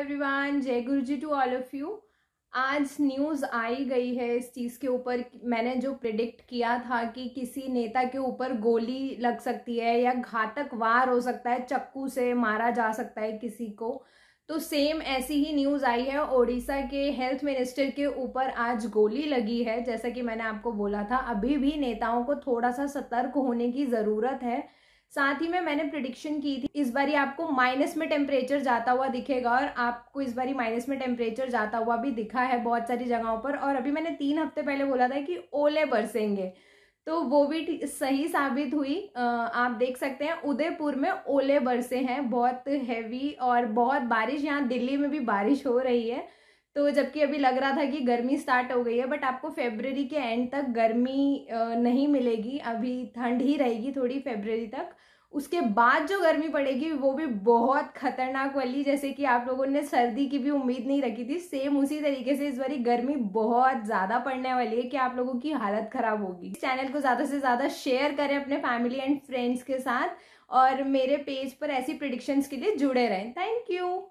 everyone जय गुरु जी टू ऑल ऑफ यू आज न्यूज़ आई गई है इस चीज़ के ऊपर मैंने जो प्रिडिक्ट किया था कि किसी नेता के ऊपर गोली लग सकती है या घातक वार हो सकता है चक्कू से मारा जा सकता है किसी को तो सेम ऐसी ही न्यूज़ आई है ओडिशा के हेल्थ मिनिस्टर के ऊपर आज गोली लगी है जैसा कि मैंने आपको बोला था अभी भी नेताओं को थोड़ा सा सतर्क होने की ज़रूरत है साथ ही में मैंने प्रिडिक्शन की थी इस बारी आपको माइनस में टेम्परेचर जाता हुआ दिखेगा और आपको इस बारी माइनस में टेम्परेचर जाता हुआ भी दिखा है बहुत सारी जगहों पर और अभी मैंने तीन हफ्ते पहले बोला था कि ओले बरसेंगे तो वो भी सही साबित हुई आप देख सकते हैं उदयपुर में ओले बरसे हैं बहुत हैवी और बहुत बारिश यहाँ दिल्ली में भी बारिश हो रही है तो जबकि अभी लग रहा था कि गर्मी स्टार्ट हो गई है बट आपको फेबररी के एंड तक गर्मी नहीं मिलेगी अभी ठंड ही रहेगी थोड़ी फेबररी तक उसके बाद जो गर्मी पड़ेगी वो भी बहुत खतरनाक वाली जैसे कि आप लोगों ने सर्दी की भी उम्मीद नहीं रखी थी सेम उसी तरीके से इस बारी गर्मी बहुत ज़्यादा पड़ने वाली है कि आप लोगों की हालत ख़राब होगी इस चैनल को ज़्यादा से ज़्यादा शेयर करें अपने फैमिली एंड फ्रेंड्स के साथ और मेरे पेज पर ऐसी प्रिडिक्शंस के लिए जुड़े रहें थैंक यू